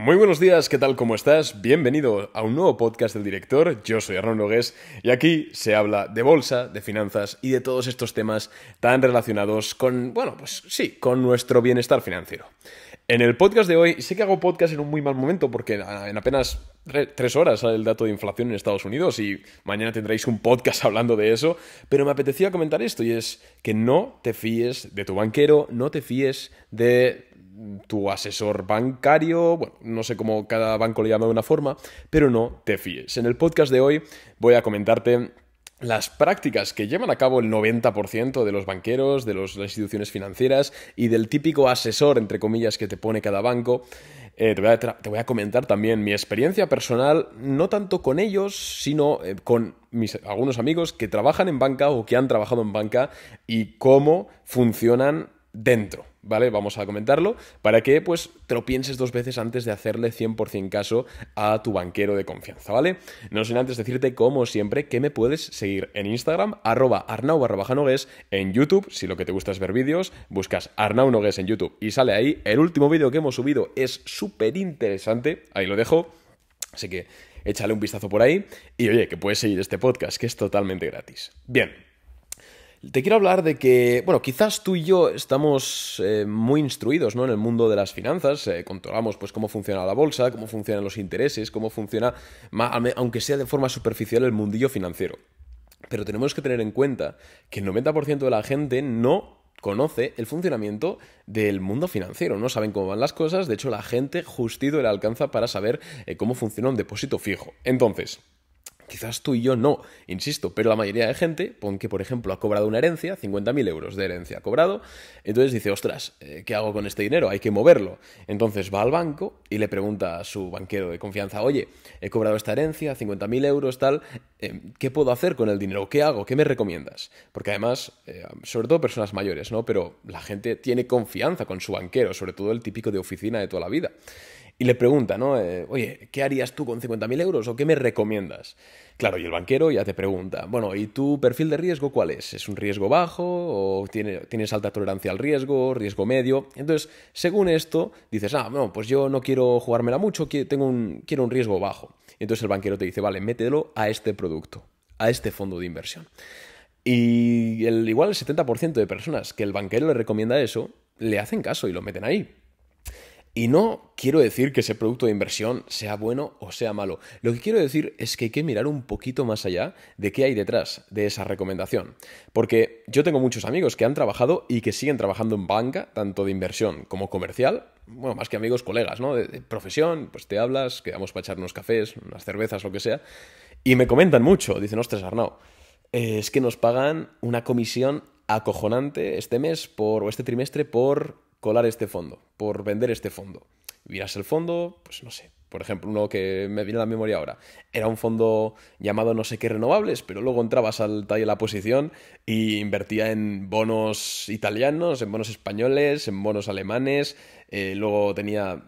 Muy buenos días, ¿qué tal? ¿Cómo estás? Bienvenido a un nuevo podcast del director. Yo soy Hernán Nogués y aquí se habla de bolsa, de finanzas y de todos estos temas tan relacionados con, bueno, pues sí, con nuestro bienestar financiero. En el podcast de hoy, sé que hago podcast en un muy mal momento porque en apenas tres horas sale el dato de inflación en Estados Unidos y mañana tendréis un podcast hablando de eso, pero me apetecía comentar esto y es que no te fíes de tu banquero, no te fíes de tu asesor bancario, bueno, no sé cómo cada banco le llama de una forma, pero no te fíes. En el podcast de hoy voy a comentarte las prácticas que llevan a cabo el 90% de los banqueros, de las instituciones financieras y del típico asesor, entre comillas, que te pone cada banco. Eh, te, voy a comentar también mi experiencia personal, no tanto con ellos, sino eh, con algunos amigos que trabajan en banca o que han trabajado en banca y cómo funcionan dentro. ¿vale? Vamos a comentarlo, para que pues te lo pienses dos veces antes de hacerle 100% caso a tu banquero de confianza, ¿vale? No sin antes decirte, como siempre, que me puedes seguir en Instagram, arroba arnau en YouTube, si lo que te gusta es ver vídeos, buscas Arnau Nogues en YouTube y sale ahí. El último vídeo que hemos subido es súper interesante, ahí lo dejo, así que échale un vistazo por ahí y oye, que puedes seguir este podcast, que es totalmente gratis. Bien, te quiero hablar de que, bueno, quizás tú y yo estamos eh, muy instruidos ¿no? en el mundo de las finanzas, eh, controlamos pues cómo funciona la bolsa, cómo funcionan los intereses, cómo funciona, aunque sea de forma superficial, el mundillo financiero. Pero tenemos que tener en cuenta que el 90% de la gente no conoce el funcionamiento del mundo financiero, no saben cómo van las cosas, de hecho la gente justito le alcanza para saber eh, cómo funciona un depósito fijo. Entonces, Quizás tú y yo no, insisto, pero la mayoría de gente, pon que por ejemplo ha cobrado una herencia, 50.000 euros de herencia ha cobrado, entonces dice, ostras, eh, ¿qué hago con este dinero? Hay que moverlo. Entonces va al banco y le pregunta a su banquero de confianza, oye, he cobrado esta herencia, 50.000 euros, tal, em, ¿qué puedo hacer con el dinero? ¿Qué hago? ¿Qué me recomiendas? Porque además, eh, sobre todo personas mayores, ¿no? Pero la gente tiene confianza con su banquero, sobre todo el típico de oficina de toda la vida. Y le pregunta, ¿no? Eh, Oye, ¿qué harías tú con 50.000 euros o qué me recomiendas? Claro, y el banquero ya te pregunta, bueno, ¿y tu perfil de riesgo cuál es? ¿Es un riesgo bajo o tienes alta tolerancia al riesgo, riesgo medio? Entonces, según esto, dices, ah, no, pues yo no quiero jugármela mucho, quiero, tengo un, quiero un riesgo bajo. Entonces el banquero te dice, vale, mételo a este producto, a este fondo de inversión. Y el, igual el 70% de personas que el banquero le recomienda eso, le hacen caso y lo meten ahí. Y no quiero decir que ese producto de inversión sea bueno o sea malo. Lo que quiero decir es que hay que mirar un poquito más allá de qué hay detrás de esa recomendación. Porque yo tengo muchos amigos que han trabajado y que siguen trabajando en banca, tanto de inversión como comercial. Bueno, más que amigos, colegas, ¿no? De, profesión, pues te hablas, quedamos para echar unos cafés, unas cervezas, lo que sea. Y me comentan mucho. Dicen, ostras, Arnau, eh, es que nos pagan una comisión acojonante este mes por, o este trimestre por colar este fondo, por vender este fondo. Miras el fondo, pues no sé, por ejemplo, uno que me viene a la memoria ahora, era un fondo llamado no sé qué renovables, pero luego entrabas al talle de la posición y invertía en bonos italianos, en bonos españoles, en bonos alemanes, eh, luego tenía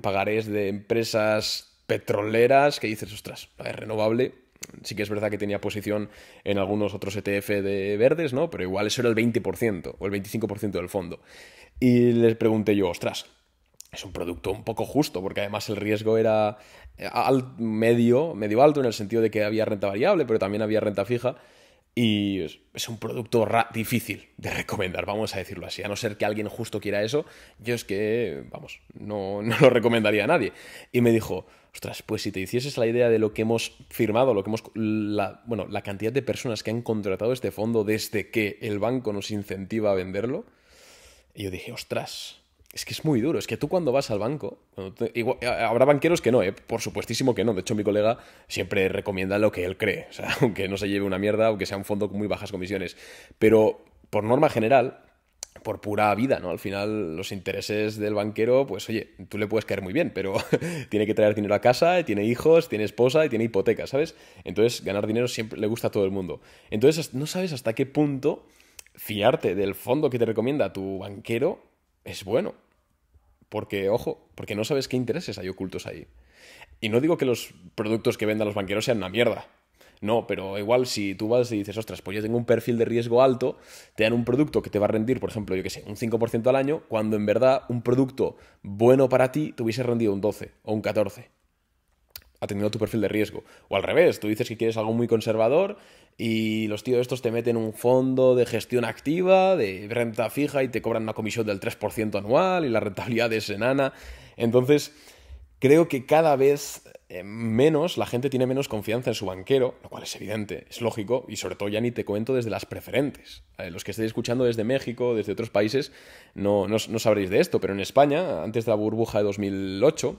pagarés de empresas petroleras que dices, ostras, es renovable. Sí que es verdad que tenía posición en algunos otros ETF de verdes, ¿no? Pero igual eso era el 20% o el 25% del fondo. Y les pregunté yo, ostras, es un producto un poco justo, porque además el riesgo era eh, al medio, medio alto, en el sentido de que había renta variable, pero también había renta fija. Y es un producto difícil de recomendar, vamos a decirlo así. A no ser que alguien justo quiera eso, yo es que, vamos, no, lo recomendaría a nadie. Y me dijo, ostras, pues si te hicieses la idea de lo que hemos firmado, lo que hemos, bueno, la cantidad de personas que han contratado este fondo desde que el banco nos incentiva a venderlo, y yo dije, ostras, es que es muy duro. Es que tú cuando vas al banco, habrá banqueros que no, ¿eh? por supuestísimo que no. De hecho, mi colega siempre recomienda lo que él cree. O sea, aunque no se lleve una mierda, aunque sea un fondo con muy bajas comisiones. Pero por norma general, por pura vida, ¿no? Al final, los intereses del banquero, pues oye, tú le puedes caer muy bien, pero tiene que traer dinero a casa, tiene hijos, tiene esposa y tiene hipoteca, ¿sabes? Entonces, ganar dinero siempre le gusta a todo el mundo. Entonces, no sabes hasta qué punto fiarte del fondo que te recomienda tu banquero es bueno. Porque, ojo, porque no sabes qué intereses hay ocultos ahí. Y no digo que los productos que vendan los banqueros sean una mierda. No, pero igual si tú vas y dices, ostras, pues yo tengo un perfil de riesgo alto, te dan un producto que te va a rendir, por ejemplo, yo qué sé, un 5% al año, cuando en verdad un producto bueno para ti te hubiese rendido un 12 o un 14 atendiendo a tu perfil de riesgo. O al revés, tú dices que quieres algo muy conservador y los tíos estos te meten un fondo de gestión activa, de renta fija y te cobran una comisión del 3% anual y la rentabilidad es enana. Entonces, creo que cada vez eh, menos, la gente tiene menos confianza en su banquero, lo cual es evidente, es lógico, y sobre todo ya ni te cuento desde las preferentes. Eh, los que estéis escuchando desde México, desde otros países, no, no sabréis de esto, pero en España, antes de la burbuja de 2008,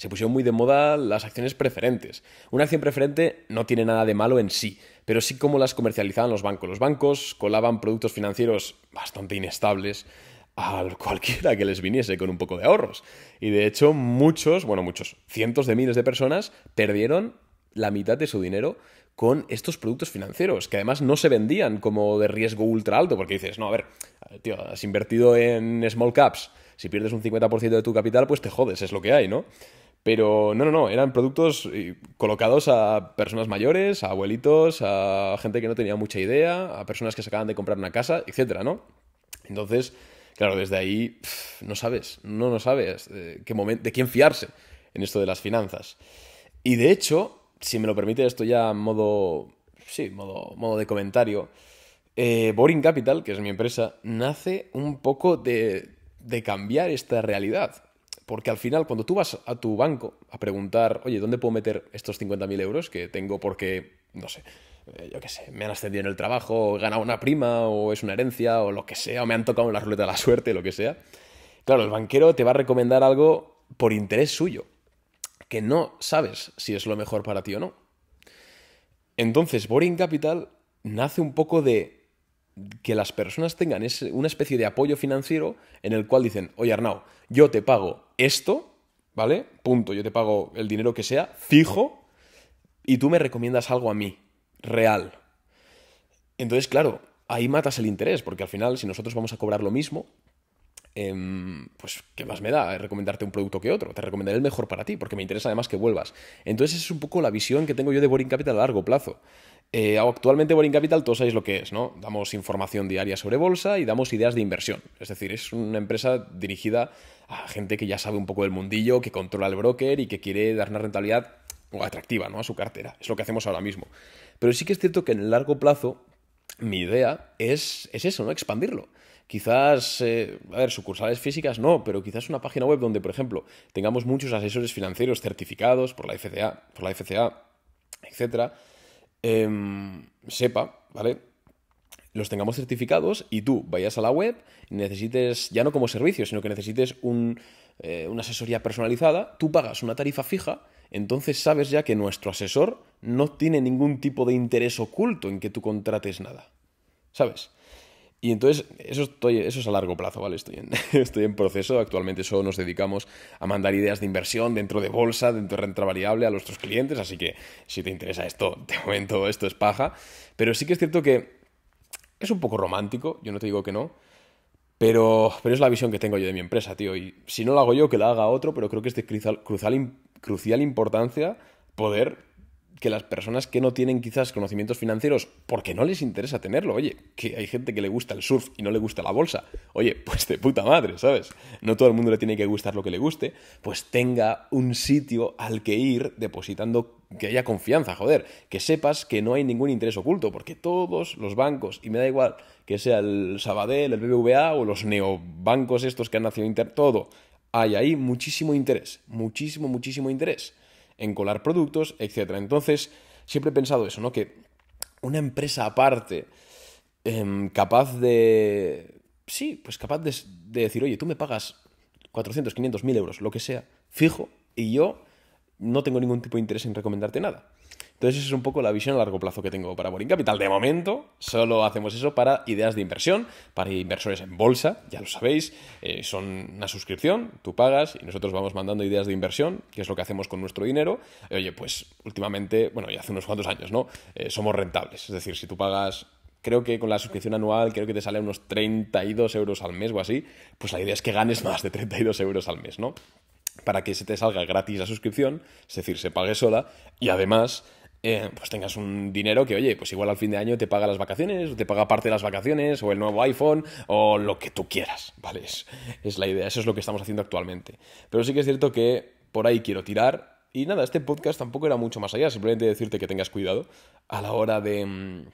se pusieron muy de moda las acciones preferentes. Una acción preferente no tiene nada de malo en sí, pero sí como las comercializaban los bancos. Los bancos colaban productos financieros bastante inestables a cualquiera que les viniese con un poco de ahorros. Y de hecho muchos, bueno muchos, cientos de miles de personas perdieron la mitad de su dinero con estos productos financieros, que además no se vendían como de riesgo ultra alto, porque dices, no, a ver, tío, has invertido en small caps, si pierdes un 50% de tu capital, pues te jodes, es lo que hay, ¿no? Pero no, no, no, eran productos eh, colocados a personas mayores, a abuelitos, a gente que no tenía mucha idea, a personas que se acaban de comprar una casa, etcétera, ¿no? Entonces, claro, desde ahí no sabes, no, no sabes de, eh, qué momento, de quién fiarse en esto de las finanzas. Y de hecho, si me lo permite esto ya modo, sí, modo, de comentario, eh, Boring Capital, que es mi empresa, nace un poco de, de cambiar esta realidad. Porque al final, cuando tú vas a tu banco a preguntar, oye, ¿dónde puedo meter estos 50.000 euros que tengo porque, no sé, eh, yo qué sé, me han ascendido en el trabajo, o he ganado una prima, o es una herencia, o lo que sea, o me han tocado en la ruleta de la suerte, lo que sea. Claro, el banquero te va a recomendar algo por interés suyo, que no sabes si es lo mejor para ti o no. Entonces, Boring Capital nace un poco de que las personas tengan es una especie de apoyo financiero en el cual dicen, oye Arnau, yo te pago esto, ¿vale? Punto, yo te pago el dinero que sea, fijo, y tú me recomiendas algo a mí, real. Entonces, claro, ahí matas el interés, porque al final, si nosotros vamos a cobrar lo mismo, em, pues, ¿qué más me da recomendarte un producto que otro? Te recomendaré el mejor para ti, porque me interesa además que vuelvas. Entonces, esa es un poco la visión que tengo yo de Boring Capital a largo plazo. Eh, actualmente Boring Capital, todos sabéis lo que es, ¿no? Damos información diaria sobre bolsa y damos ideas de inversión. Es decir, es una empresa dirigida a gente que ya sabe un poco del mundillo, que controla el broker y que quiere dar una rentabilidad atractiva ¿no? a su cartera. Es lo que hacemos ahora mismo. Pero sí que es cierto que en el largo plazo mi idea es, eso, ¿no? Expandirlo. Quizás, eh, a ver, sucursales físicas no, pero quizás una página web donde, por ejemplo, tengamos muchos asesores financieros certificados por la FCA, por la FCA, etcétera, Em, sepa, ¿vale? Los tengamos certificados y tú vayas a la web, necesites, ya no como servicio, sino que necesites eh, una asesoría personalizada, tú pagas una tarifa fija, entonces sabes ya que nuestro asesor no tiene ningún tipo de interés oculto en que tú contrates nada. ¿Sabes? Y entonces, eso, es a largo plazo, ¿vale? Estoy en, estoy en proceso. Actualmente solo nos dedicamos a mandar ideas de inversión dentro de bolsa, dentro de renta variable a nuestros clientes. Así que si te interesa esto, de momento esto es paja. Pero sí que es cierto que es un poco romántico, yo no te digo que no. Pero, pero es la visión que tengo yo de mi empresa, tío. Y si no lo hago yo, que la haga otro, pero creo que es de crucial, crucial, crucial importancia poder que las personas que no tienen quizás conocimientos financieros porque no les interesa tenerlo, oye, que hay gente que le gusta el surf y no le gusta la bolsa, oye, pues de puta madre, ¿sabes? No todo el mundo le tiene que gustar lo que le guste, pues tenga un sitio al que ir depositando que haya confianza, joder, que sepas que no hay ningún interés oculto, porque todos los bancos, y me da igual que sea el Sabadell, el BBVA o los neobancos estos que han nacido Inter, todo, hay ahí muchísimo interés, muchísimo, muchísimo interés en colar productos, etcétera. Entonces, siempre he pensado eso, ¿no? Que una empresa aparte, em, capaz de... Sí, pues capaz de, de decir, oye, tú me pagas 400, 500, 1000 euros, lo que sea, fijo, y yo no tengo ningún tipo de interés en recomendarte nada. Entonces, esa es un poco la visión a largo plazo que tengo para Boring Capital. De momento, solo hacemos eso para ideas de inversión, para inversores en bolsa, ya lo sabéis, eh, son una suscripción, tú pagas y nosotros vamos mandando ideas de inversión, que es lo que hacemos con nuestro dinero. oye, pues últimamente, bueno, ya hace unos cuantos años, ¿no? Eh, somos rentables. Es decir, si tú pagas creo que con la suscripción anual, creo que te sale unos 32 euros al mes o así, pues la idea es que ganes más de 32 euros al mes, ¿no? Para que se te salga gratis la suscripción, es decir, se pague sola y además eh, pues tengas un dinero que, oye, pues igual al fin de año te paga las vacaciones, o te paga parte de las vacaciones, o el nuevo iPhone, o lo que tú quieras, ¿vale? Es, la idea, eso es lo que estamos haciendo actualmente. Pero sí que es cierto que por ahí quiero tirar. Y nada, este podcast tampoco era mucho más allá, simplemente decirte que tengas cuidado a la hora de, mm,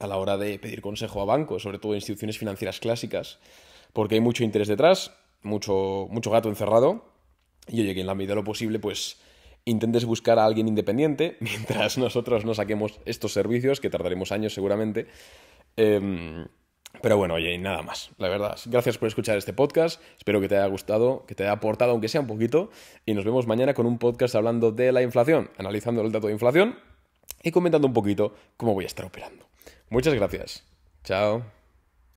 a la hora de pedir consejo a bancos, sobre todo instituciones financieras clásicas, porque hay mucho interés detrás, mucho, mucho gato encerrado, y oye, que en la medida de lo posible, pues intentes buscar a alguien independiente mientras nosotros no saquemos estos servicios, que tardaremos años seguramente. Em, pero bueno, oye, nada más, la verdad. Gracias por escuchar este podcast. Espero que te haya gustado, que te haya aportado, aunque sea un poquito. Y nos vemos mañana con un podcast hablando de la inflación, analizando el dato de inflación y comentando un poquito cómo voy a estar operando. Muchas gracias. Chao.